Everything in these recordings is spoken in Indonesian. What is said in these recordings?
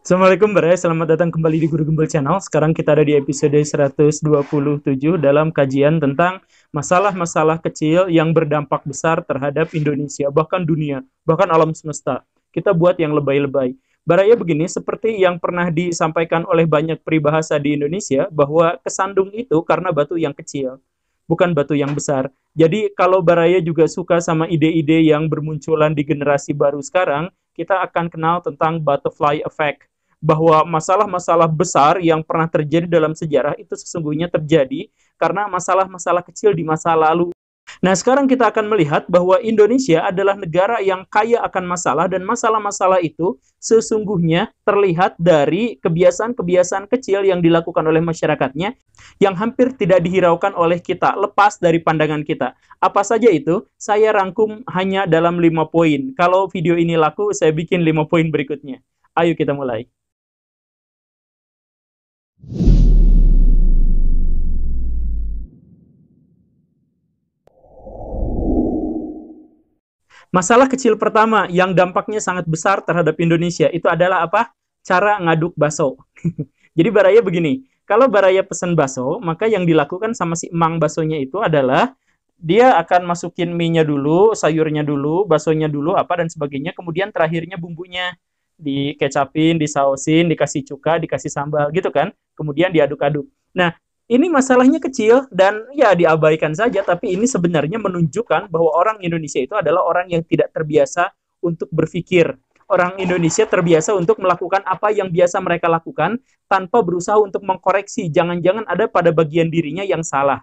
Assalamualaikum bro, selamat datang kembali di Guru Gembel Channel. Sekarang kita ada di episode 127 dalam kajian tentang masalah-masalah kecil yang berdampak besar terhadap Indonesia, bahkan dunia, bahkan alam semesta. Kita buat yang lebay-lebay. Baraya begini, seperti yang pernah disampaikan oleh banyak peribahasa di Indonesia, bahwa kesandung itu karena batu yang kecil, bukan batu yang besar. Jadi kalau Baraya juga suka sama ide-ide yang bermunculan di generasi baru sekarang, kita akan kenal tentang butterfly effect bahwa masalah-masalah besar yang pernah terjadi dalam sejarah itu sesungguhnya terjadi karena masalah-masalah kecil di masa lalu Nah, sekarang kita akan melihat bahwa Indonesia adalah negara yang kaya akan masalah dan masalah-masalah itu sesungguhnya terlihat dari kebiasaan-kebiasaan kecil yang dilakukan oleh masyarakatnya yang hampir tidak dihiraukan oleh kita, lepas dari pandangan kita. Apa saja itu? Saya rangkum hanya dalam lima poin. Kalau video ini laku, saya bikin lima poin berikutnya. Ayo kita mulai. Masalah kecil pertama yang dampaknya sangat besar terhadap Indonesia itu adalah apa? Cara ngaduk baso. Jadi Baraya begini, kalau Baraya pesan baso, maka yang dilakukan sama si emang basonya itu adalah dia akan masukin mie dulu, sayurnya dulu, basonya dulu, apa dan sebagainya. Kemudian terakhirnya bumbunya dikecapin, disausin, dikasih cuka, dikasih sambal gitu kan. Kemudian diaduk-aduk. Nah, ini masalahnya kecil dan ya diabaikan saja tapi ini sebenarnya menunjukkan bahwa orang Indonesia itu adalah orang yang tidak terbiasa untuk berpikir orang Indonesia terbiasa untuk melakukan apa yang biasa mereka lakukan tanpa berusaha untuk mengkoreksi jangan-jangan ada pada bagian dirinya yang salah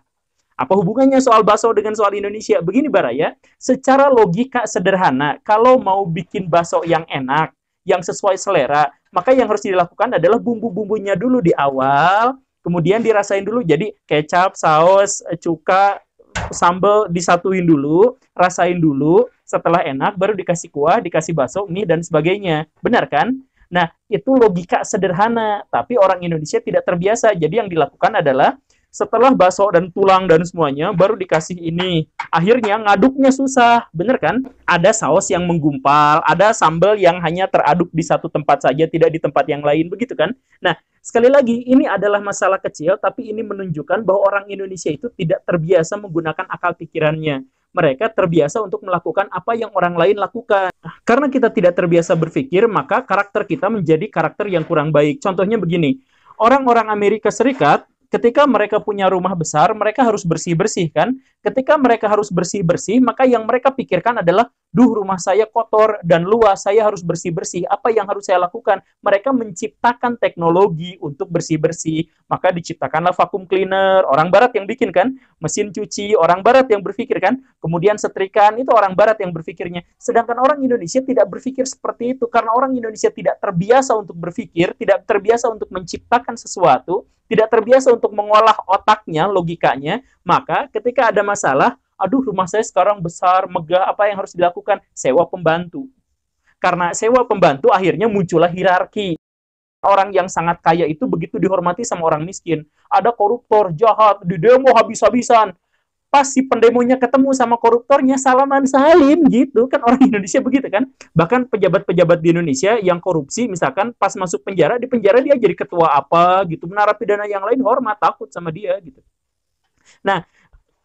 apa hubungannya soal baso dengan soal Indonesia begini baraya. secara logika sederhana kalau mau bikin baso yang enak yang sesuai selera maka yang harus dilakukan adalah bumbu-bumbunya dulu di awal kemudian dirasain dulu jadi kecap saus cuka sambal disatuin dulu rasain dulu setelah enak baru dikasih kuah dikasih bakso mie dan sebagainya benar kan nah itu logika sederhana tapi orang Indonesia tidak terbiasa jadi yang dilakukan adalah setelah bakso dan tulang dan semuanya baru dikasih ini. Akhirnya ngaduknya susah, bener kan? Ada saus yang menggumpal, ada sambal yang hanya teraduk di satu tempat saja, tidak di tempat yang lain, begitu kan? Nah, Sekali lagi, ini adalah masalah kecil, tapi ini menunjukkan bahwa orang Indonesia itu tidak terbiasa menggunakan akal pikirannya. Mereka terbiasa untuk melakukan apa yang orang lain lakukan. Nah, karena kita tidak terbiasa berpikir, maka karakter kita menjadi karakter yang kurang baik. Contohnya begini, orang-orang Amerika Serikat ketika mereka punya rumah besar, mereka harus bersih-bersih kan? Ketika mereka harus bersih-bersih, maka yang mereka pikirkan adalah duh rumah saya kotor dan luas, saya harus bersih-bersih. Apa yang harus saya lakukan? Mereka menciptakan teknologi untuk bersih-bersih. Maka diciptakanlah vakum cleaner, orang barat yang bikin kan, mesin cuci, orang barat yang berpikir kan, kemudian setrikaan itu orang barat yang berpikirnya. Sedangkan orang Indonesia tidak berpikir seperti itu karena orang Indonesia tidak terbiasa untuk berpikir, tidak terbiasa untuk menciptakan sesuatu, tidak terbiasa untuk mengolah otaknya, logikanya, maka ketika ada masalah aduh rumah saya sekarang besar, megah, apa yang harus dilakukan? Sewa pembantu. Karena sewa pembantu akhirnya muncullah hierarki. Orang yang sangat kaya itu begitu dihormati sama orang miskin. Ada koruptor, jahat, didemo habis-habisan. Pas si pendemonya ketemu sama koruptornya, salaman salim gitu. Kan orang Indonesia begitu kan. Bahkan pejabat-pejabat di Indonesia yang korupsi, misalkan pas masuk penjara, di penjara dia jadi ketua apa gitu. Menara pidana yang lain hormat, takut sama dia gitu. Nah,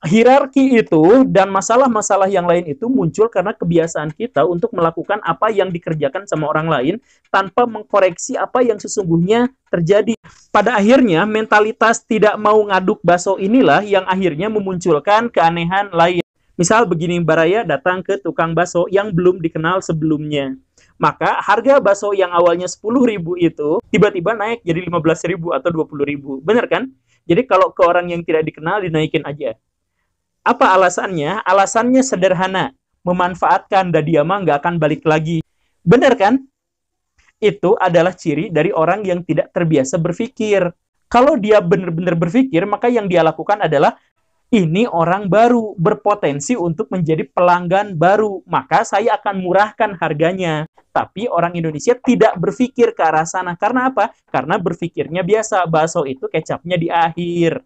hierarki itu dan masalah-masalah yang lain itu muncul karena kebiasaan kita untuk melakukan apa yang dikerjakan sama orang lain tanpa mengkoreksi apa yang sesungguhnya terjadi. Pada akhirnya mentalitas tidak mau ngaduk baso inilah yang akhirnya memunculkan keanehan lain. Misal begini Baraya datang ke tukang baso yang belum dikenal sebelumnya. Maka harga baso yang awalnya 10.000 itu tiba-tiba naik jadi 15.000 atau 20.000. Benar kan? Jadi kalau ke orang yang tidak dikenal dinaikin aja. Apa alasannya? Alasannya sederhana. Memanfaatkan dan dia mah nggak akan balik lagi. Benar kan? Itu adalah ciri dari orang yang tidak terbiasa berpikir. Kalau dia benar-benar berpikir, maka yang dia lakukan adalah ini orang baru berpotensi untuk menjadi pelanggan baru, maka saya akan murahkan harganya. Tapi orang Indonesia tidak berpikir ke arah sana. Karena apa? Karena berpikirnya biasa, bakso itu kecapnya di akhir.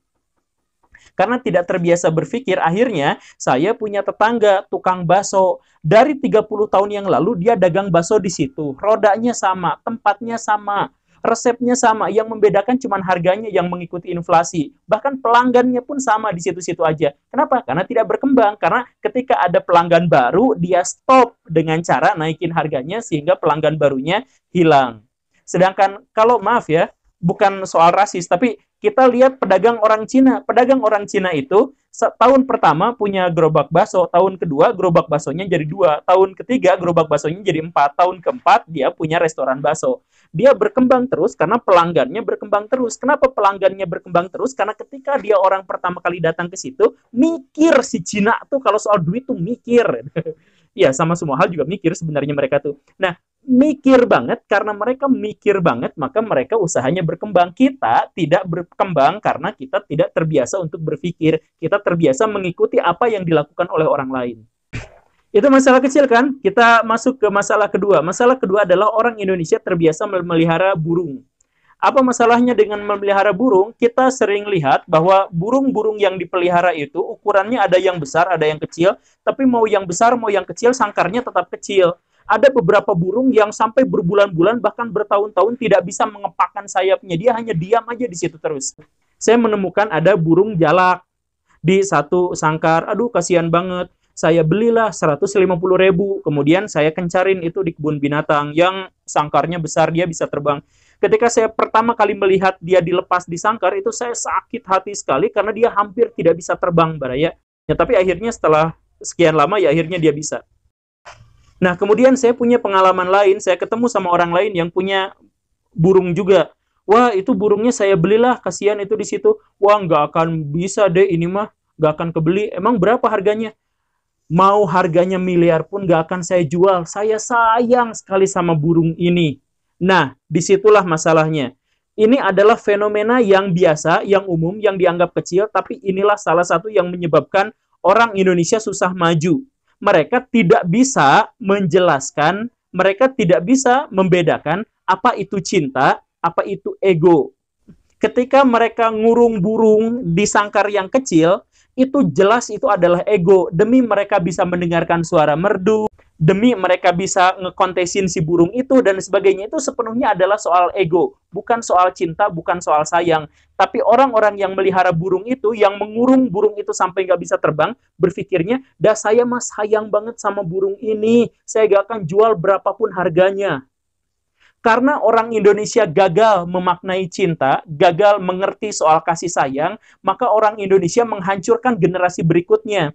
Karena tidak terbiasa berpikir, akhirnya saya punya tetangga tukang baso. Dari 30 tahun yang lalu dia dagang baso di situ. Rodanya sama, tempatnya sama, resepnya sama. Yang membedakan cuma harganya yang mengikuti inflasi. Bahkan pelanggannya pun sama di situ-situ aja. Kenapa? Karena tidak berkembang. Karena ketika ada pelanggan baru, dia stop dengan cara naikin harganya sehingga pelanggan barunya hilang. Sedangkan kalau maaf ya, bukan soal rasis, tapi kita lihat pedagang orang Cina. Pedagang orang Cina itu tahun pertama punya gerobak baso, tahun kedua gerobak basonya jadi dua, tahun ketiga gerobak basonya jadi empat, tahun keempat dia punya restoran baso. Dia berkembang terus karena pelanggannya berkembang terus. Kenapa pelanggannya berkembang terus? Karena ketika dia orang pertama kali datang ke situ, mikir si Cina tuh kalau soal duit tuh mikir. ya sama semua hal juga mikir sebenarnya mereka tuh. Nah, mikir banget karena mereka mikir banget maka mereka usahanya berkembang. Kita tidak berkembang karena kita tidak terbiasa untuk berpikir. Kita terbiasa mengikuti apa yang dilakukan oleh orang lain. Itu masalah kecil kan? Kita masuk ke masalah kedua. Masalah kedua adalah orang Indonesia terbiasa memelihara burung. Apa masalahnya dengan memelihara burung? Kita sering lihat bahwa burung-burung yang dipelihara itu ukurannya ada yang besar, ada yang kecil, tapi mau yang besar, mau yang kecil, sangkarnya tetap kecil. Ada beberapa burung yang sampai berbulan-bulan bahkan bertahun-tahun tidak bisa mengepakkan sayapnya. Dia hanya diam aja di situ terus. Saya menemukan ada burung jalak di satu sangkar. Aduh kasihan banget. Saya belilah 150 ribu. Kemudian saya kencarin itu di kebun binatang yang sangkarnya besar dia bisa terbang Ketika saya pertama kali melihat dia dilepas di sangkar, itu saya sakit hati sekali karena dia hampir tidak bisa terbang, Baraya. Ya, tapi akhirnya setelah sekian lama, ya akhirnya dia bisa. Nah, kemudian saya punya pengalaman lain, saya ketemu sama orang lain yang punya burung juga. Wah, itu burungnya saya belilah, kasihan itu di situ. Wah, nggak akan bisa deh ini mah, nggak akan kebeli. Emang berapa harganya? mau harganya miliar pun nggak akan saya jual. Saya sayang sekali sama burung ini. Nah, disitulah masalahnya. Ini adalah fenomena yang biasa, yang umum, yang dianggap kecil, tapi inilah salah satu yang menyebabkan orang Indonesia susah maju. Mereka tidak bisa menjelaskan, mereka tidak bisa membedakan apa itu cinta, apa itu ego. Ketika mereka ngurung burung di sangkar yang kecil, itu jelas itu adalah ego demi mereka bisa mendengarkan suara merdu, demi mereka bisa ngekontesin si burung itu dan sebagainya itu sepenuhnya adalah soal ego, bukan soal cinta, bukan soal sayang. Tapi orang-orang yang melihara burung itu, yang mengurung burung itu sampai nggak bisa terbang, berpikirnya, dah saya mas sayang banget sama burung ini, saya gak akan jual berapapun harganya. Karena orang Indonesia gagal memaknai cinta, gagal mengerti soal kasih sayang, maka orang Indonesia menghancurkan generasi berikutnya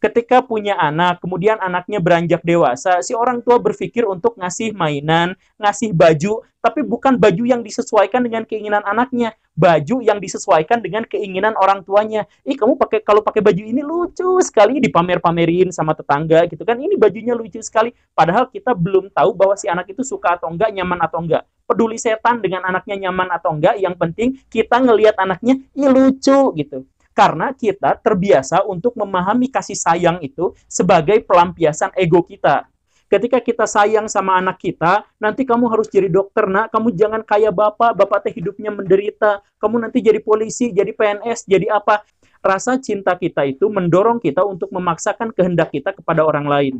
ketika punya anak, kemudian anaknya beranjak dewasa, si orang tua berpikir untuk ngasih mainan, ngasih baju, tapi bukan baju yang disesuaikan dengan keinginan anaknya, baju yang disesuaikan dengan keinginan orang tuanya. Ih, kamu pakai kalau pakai baju ini lucu sekali dipamer-pamerin sama tetangga gitu kan. Ini bajunya lucu sekali, padahal kita belum tahu bahwa si anak itu suka atau enggak, nyaman atau enggak. Peduli setan dengan anaknya nyaman atau enggak, yang penting kita ngelihat anaknya, "Ih, lucu" gitu. Karena kita terbiasa untuk memahami kasih sayang itu sebagai pelampiasan ego kita. Ketika kita sayang sama anak kita, nanti kamu harus jadi dokter, nak. Kamu jangan kaya bapak, bapak teh hidupnya menderita. Kamu nanti jadi polisi, jadi PNS, jadi apa. Rasa cinta kita itu mendorong kita untuk memaksakan kehendak kita kepada orang lain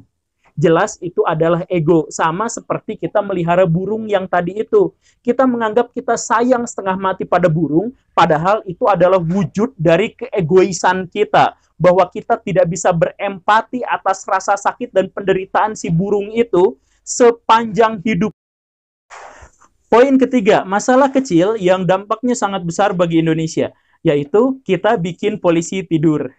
jelas itu adalah ego. Sama seperti kita melihara burung yang tadi itu. Kita menganggap kita sayang setengah mati pada burung, padahal itu adalah wujud dari keegoisan kita. Bahwa kita tidak bisa berempati atas rasa sakit dan penderitaan si burung itu sepanjang hidup. Poin ketiga, masalah kecil yang dampaknya sangat besar bagi Indonesia, yaitu kita bikin polisi tidur.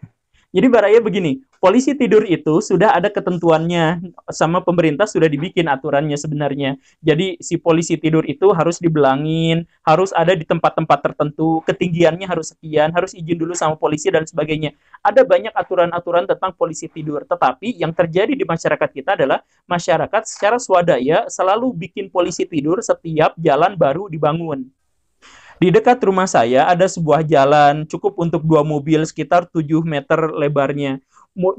Jadi baraya begini, polisi tidur itu sudah ada ketentuannya sama pemerintah sudah dibikin aturannya sebenarnya. Jadi si polisi tidur itu harus dibelangin, harus ada di tempat-tempat tertentu, ketinggiannya harus sekian, harus izin dulu sama polisi dan sebagainya. Ada banyak aturan-aturan tentang polisi tidur, tetapi yang terjadi di masyarakat kita adalah masyarakat secara swadaya selalu bikin polisi tidur setiap jalan baru dibangun. Di dekat rumah saya ada sebuah jalan cukup untuk dua mobil sekitar 7 meter lebarnya.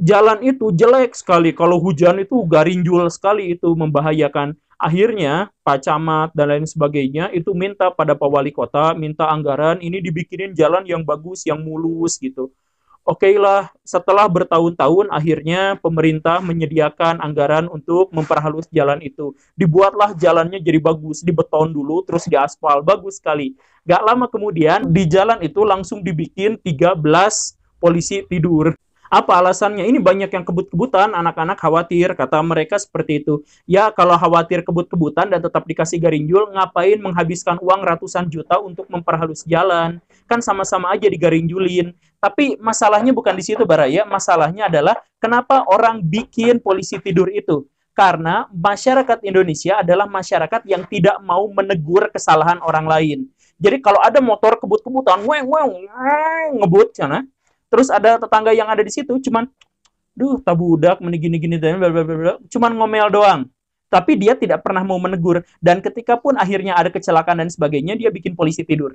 Jalan itu jelek sekali. Kalau hujan itu garinjul sekali itu membahayakan. Akhirnya Pak Camat dan lain sebagainya itu minta pada Pak Wali Kota, minta anggaran ini dibikinin jalan yang bagus, yang mulus gitu. Oke okay lah, setelah bertahun-tahun akhirnya pemerintah menyediakan anggaran untuk memperhalus jalan itu. Dibuatlah jalannya jadi bagus, dibeton dulu terus diaspal, bagus sekali. Gak lama kemudian di jalan itu langsung dibikin 13 polisi tidur. Apa alasannya? Ini banyak yang kebut-kebutan, anak-anak khawatir, kata mereka seperti itu. Ya, kalau khawatir kebut-kebutan dan tetap dikasih garinjul, ngapain menghabiskan uang ratusan juta untuk memperhalus jalan? Kan sama-sama aja digarinjulin. Tapi masalahnya bukan di situ Baraya, masalahnya adalah kenapa orang bikin polisi tidur itu? Karena masyarakat Indonesia adalah masyarakat yang tidak mau menegur kesalahan orang lain. Jadi kalau ada motor kebut-kebutan, weng weng ngebut sana. Terus ada tetangga yang ada di situ cuman duh tabudak meni gini-gini dan cuman ngomel doang. Tapi dia tidak pernah mau menegur dan ketika pun akhirnya ada kecelakaan dan sebagainya dia bikin polisi tidur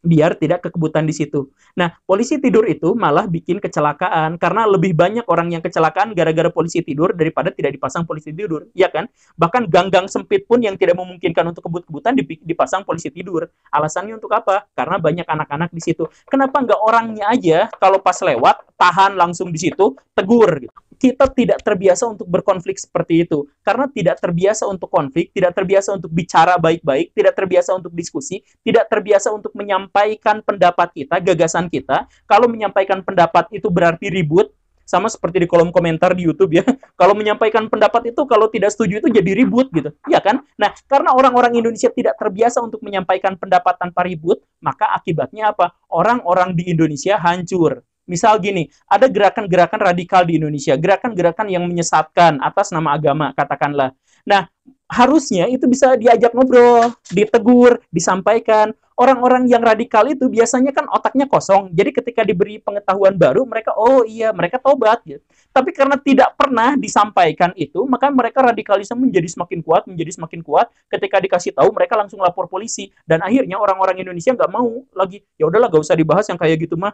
biar tidak kekebutan di situ. Nah, polisi tidur itu malah bikin kecelakaan karena lebih banyak orang yang kecelakaan gara-gara polisi tidur daripada tidak dipasang polisi tidur, ya kan? Bahkan gang-gang sempit pun yang tidak memungkinkan untuk kebut-kebutan dipasang polisi tidur. Alasannya untuk apa? Karena banyak anak-anak di situ. Kenapa nggak orangnya aja kalau pas lewat tahan langsung di situ, tegur gitu kita tidak terbiasa untuk berkonflik seperti itu. Karena tidak terbiasa untuk konflik, tidak terbiasa untuk bicara baik-baik, tidak terbiasa untuk diskusi, tidak terbiasa untuk menyampaikan pendapat kita, gagasan kita. Kalau menyampaikan pendapat itu berarti ribut, sama seperti di kolom komentar di YouTube ya. Kalau menyampaikan pendapat itu kalau tidak setuju itu jadi ribut gitu. Ya kan? Nah, karena orang-orang Indonesia tidak terbiasa untuk menyampaikan pendapat tanpa ribut, maka akibatnya apa? Orang-orang di Indonesia hancur. Misal gini, ada gerakan-gerakan radikal di Indonesia, gerakan-gerakan yang menyesatkan atas nama agama, katakanlah. Nah, harusnya itu bisa diajak ngobrol, ditegur, disampaikan. Orang-orang yang radikal itu biasanya kan otaknya kosong. Jadi ketika diberi pengetahuan baru, mereka, oh iya, mereka tobat. Gitu. Ya. Tapi karena tidak pernah disampaikan itu, maka mereka radikalisme menjadi semakin kuat, menjadi semakin kuat. Ketika dikasih tahu, mereka langsung lapor polisi. Dan akhirnya orang-orang Indonesia nggak mau lagi, ya udahlah nggak usah dibahas yang kayak gitu mah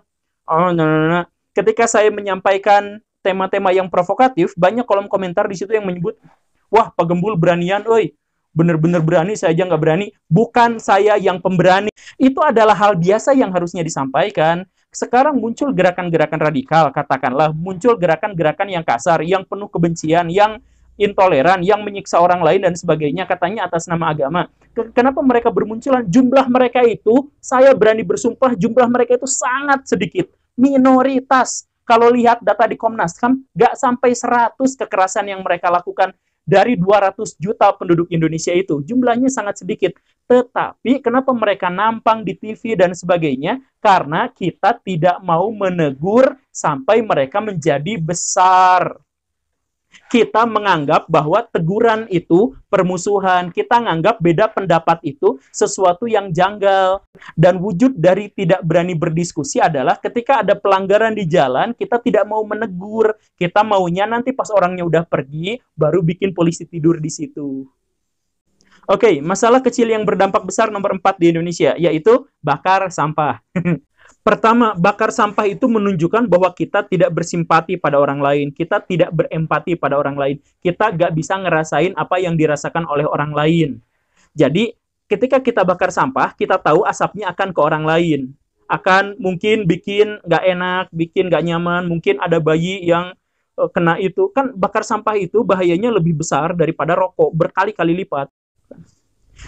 oh, no, no, no. ketika saya menyampaikan tema-tema yang provokatif, banyak kolom komentar di situ yang menyebut, wah pegembul beranian, oi, bener-bener berani, saya aja nggak berani, bukan saya yang pemberani. Itu adalah hal biasa yang harusnya disampaikan. Sekarang muncul gerakan-gerakan radikal, katakanlah muncul gerakan-gerakan yang kasar, yang penuh kebencian, yang intoleran, yang menyiksa orang lain dan sebagainya katanya atas nama agama. Kenapa mereka bermunculan? Jumlah mereka itu saya berani bersumpah jumlah mereka itu sangat sedikit, minoritas. Kalau lihat data di Komnas HAM, gak sampai 100 kekerasan yang mereka lakukan dari 200 juta penduduk Indonesia itu. Jumlahnya sangat sedikit. Tetapi kenapa mereka nampang di TV dan sebagainya? Karena kita tidak mau menegur sampai mereka menjadi besar kita menganggap bahwa teguran itu permusuhan, kita menganggap beda pendapat itu sesuatu yang janggal. Dan wujud dari tidak berani berdiskusi adalah ketika ada pelanggaran di jalan, kita tidak mau menegur, kita maunya nanti pas orangnya udah pergi, baru bikin polisi tidur di situ. Oke, masalah kecil yang berdampak besar nomor 4 di Indonesia, yaitu bakar sampah. Pertama, bakar sampah itu menunjukkan bahwa kita tidak bersimpati pada orang lain, kita tidak berempati pada orang lain, kita gak bisa ngerasain apa yang dirasakan oleh orang lain. Jadi, ketika kita bakar sampah, kita tahu asapnya akan ke orang lain. Akan mungkin bikin gak enak, bikin gak nyaman, mungkin ada bayi yang eh, kena itu. Kan bakar sampah itu bahayanya lebih besar daripada rokok, berkali-kali lipat.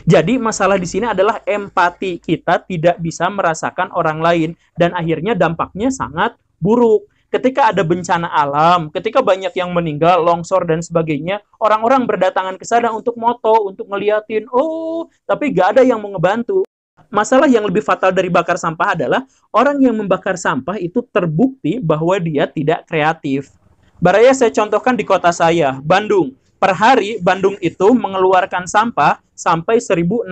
Jadi masalah di sini adalah empati kita tidak bisa merasakan orang lain dan akhirnya dampaknya sangat buruk. Ketika ada bencana alam, ketika banyak yang meninggal, longsor dan sebagainya, orang-orang berdatangan ke sana untuk moto, untuk ngeliatin, oh, tapi gak ada yang mau ngebantu. Masalah yang lebih fatal dari bakar sampah adalah orang yang membakar sampah itu terbukti bahwa dia tidak kreatif. Baraya saya contohkan di kota saya, Bandung. Per hari Bandung itu mengeluarkan sampah sampai 1.600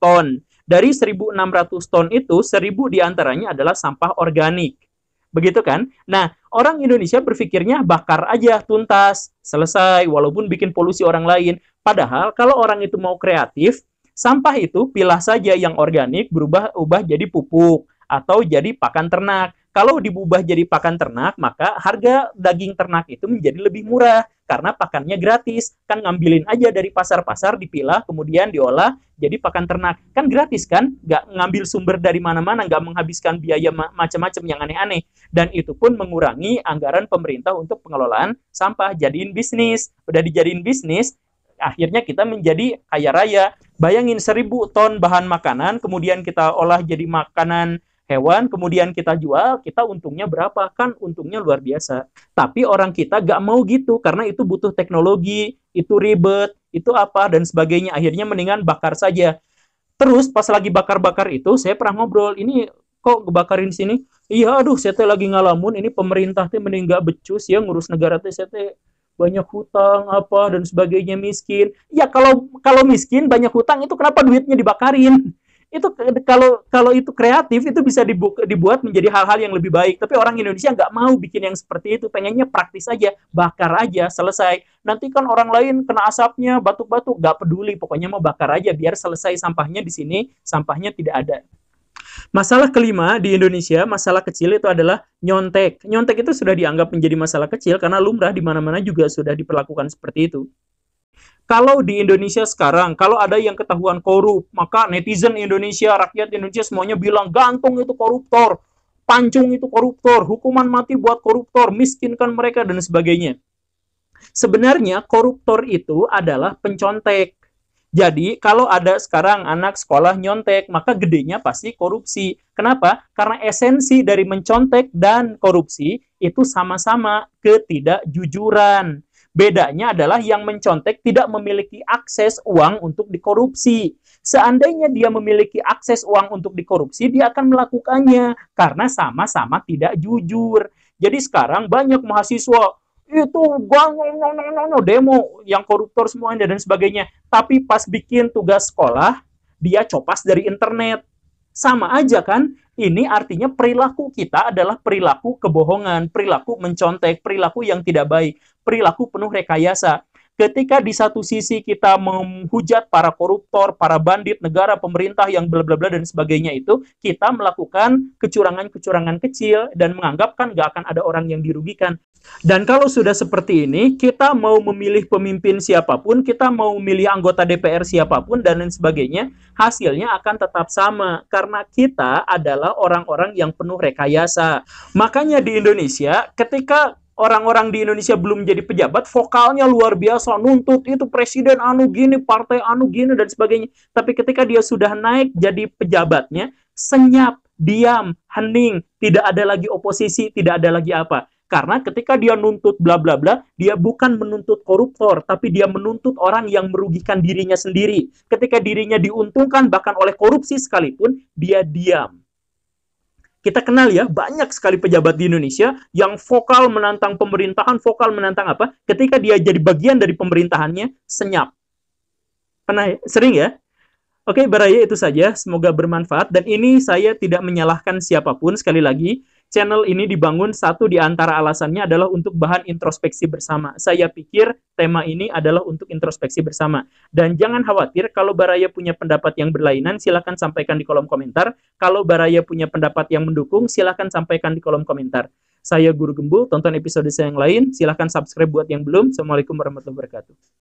ton. Dari 1.600 ton itu, 1.000 diantaranya adalah sampah organik. Begitu kan? Nah, orang Indonesia berpikirnya bakar aja, tuntas, selesai, walaupun bikin polusi orang lain. Padahal kalau orang itu mau kreatif, sampah itu pilah saja yang organik berubah ubah jadi pupuk atau jadi pakan ternak. Kalau diubah jadi pakan ternak, maka harga daging ternak itu menjadi lebih murah karena pakannya gratis. Kan ngambilin aja dari pasar-pasar, dipilah, kemudian diolah jadi pakan ternak. Kan gratis kan? Nggak ngambil sumber dari mana-mana, nggak menghabiskan biaya macam-macam yang aneh-aneh. Dan itu pun mengurangi anggaran pemerintah untuk pengelolaan sampah. Jadiin bisnis. Udah dijadiin bisnis, akhirnya kita menjadi kaya raya. Bayangin seribu ton bahan makanan, kemudian kita olah jadi makanan hewan kemudian kita jual kita untungnya berapa kan untungnya luar biasa tapi orang kita gak mau gitu karena itu butuh teknologi itu ribet itu apa dan sebagainya akhirnya mendingan bakar saja terus pas lagi bakar-bakar itu saya pernah ngobrol ini kok bakarin sini iya aduh saya teh lagi ngalamun ini pemerintah teh mending gak becus ya ngurus negara teh saya teh banyak hutang apa dan sebagainya miskin ya kalau kalau miskin banyak hutang itu kenapa duitnya dibakarin itu kalau kalau itu kreatif itu bisa dibu dibuat menjadi hal-hal yang lebih baik tapi orang Indonesia nggak mau bikin yang seperti itu pengennya praktis aja bakar aja selesai nanti kan orang lain kena asapnya batuk-batuk nggak peduli pokoknya mau bakar aja biar selesai sampahnya di sini sampahnya tidak ada Masalah kelima di Indonesia, masalah kecil itu adalah nyontek. Nyontek itu sudah dianggap menjadi masalah kecil karena lumrah di mana-mana juga sudah diperlakukan seperti itu. Kalau di Indonesia sekarang, kalau ada yang ketahuan korup, maka netizen Indonesia, rakyat Indonesia semuanya bilang gantung itu koruptor, pancung itu koruptor, hukuman mati buat koruptor, miskinkan mereka dan sebagainya. Sebenarnya koruptor itu adalah pencontek. Jadi kalau ada sekarang anak sekolah nyontek, maka gedenya pasti korupsi. Kenapa? Karena esensi dari mencontek dan korupsi itu sama-sama ketidakjujuran. Bedanya adalah yang mencontek tidak memiliki akses uang untuk dikorupsi. Seandainya dia memiliki akses uang untuk dikorupsi, dia akan melakukannya karena sama-sama tidak jujur. Jadi sekarang banyak mahasiswa itu gua demo yang koruptor semuanya dan sebagainya. Tapi pas bikin tugas sekolah, dia copas dari internet. Sama aja kan? Ini artinya perilaku kita adalah perilaku kebohongan, perilaku mencontek, perilaku yang tidak baik, perilaku penuh rekayasa ketika di satu sisi kita menghujat para koruptor, para bandit, negara, pemerintah yang bla bla bla dan sebagainya itu, kita melakukan kecurangan-kecurangan kecil dan menganggapkan gak akan ada orang yang dirugikan. Dan kalau sudah seperti ini, kita mau memilih pemimpin siapapun, kita mau memilih anggota DPR siapapun dan lain sebagainya, hasilnya akan tetap sama karena kita adalah orang-orang yang penuh rekayasa. Makanya di Indonesia ketika orang-orang di Indonesia belum jadi pejabat, vokalnya luar biasa, nuntut itu presiden anu gini, partai anu gini, dan sebagainya. Tapi ketika dia sudah naik jadi pejabatnya, senyap, diam, hening, tidak ada lagi oposisi, tidak ada lagi apa. Karena ketika dia nuntut bla bla bla, dia bukan menuntut koruptor, tapi dia menuntut orang yang merugikan dirinya sendiri. Ketika dirinya diuntungkan bahkan oleh korupsi sekalipun, dia diam kita kenal ya banyak sekali pejabat di Indonesia yang vokal menantang pemerintahan, vokal menantang apa? Ketika dia jadi bagian dari pemerintahannya senyap. Pernah ya? sering ya? Oke, Baraya itu saja. Semoga bermanfaat dan ini saya tidak menyalahkan siapapun sekali lagi channel ini dibangun satu di antara alasannya adalah untuk bahan introspeksi bersama. Saya pikir tema ini adalah untuk introspeksi bersama. Dan jangan khawatir kalau Baraya punya pendapat yang berlainan silahkan sampaikan di kolom komentar. Kalau Baraya punya pendapat yang mendukung silahkan sampaikan di kolom komentar. Saya Guru Gembul, tonton episode saya yang lain. Silahkan subscribe buat yang belum. Assalamualaikum warahmatullahi wabarakatuh.